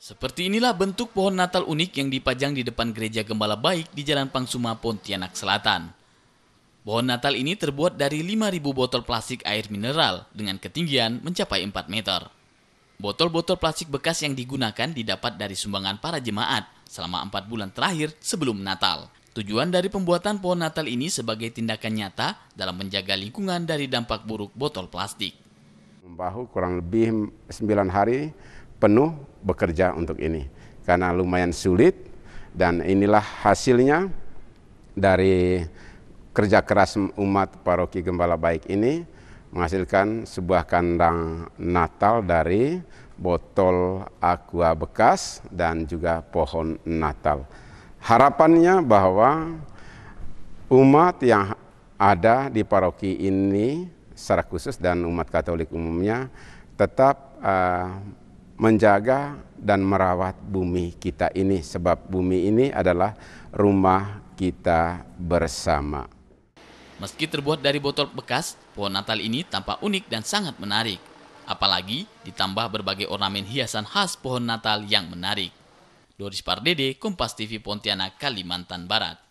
Seperti inilah bentuk pohon Natal unik yang dipajang di depan gereja Gembala Baik di Jalan Pangsuma, Pontianak Selatan. Pohon Natal ini terbuat dari 5.000 botol plastik air mineral dengan ketinggian mencapai 4 meter. Botol-botol plastik bekas yang digunakan didapat dari sumbangan para jemaat selama 4 bulan terakhir sebelum Natal. Tujuan dari pembuatan pohon Natal ini sebagai tindakan nyata dalam menjaga lingkungan dari dampak buruk botol plastik. Membahu kurang lebih 9 hari penuh bekerja untuk ini karena lumayan sulit dan inilah hasilnya dari kerja keras umat paroki Gembala Baik ini menghasilkan sebuah kandang Natal dari botol aqua bekas dan juga pohon Natal. Harapannya bahwa umat yang ada di paroki ini secara khusus dan umat Katolik umumnya tetap uh, menjaga dan merawat bumi kita ini sebab bumi ini adalah rumah kita bersama. Meski terbuat dari botol bekas, pohon Natal ini tampak unik dan sangat menarik. Apalagi ditambah berbagai ornamen hiasan khas pohon Natal yang menarik. Doris Pardede, Kompas TV Pontianak, Kalimantan Barat.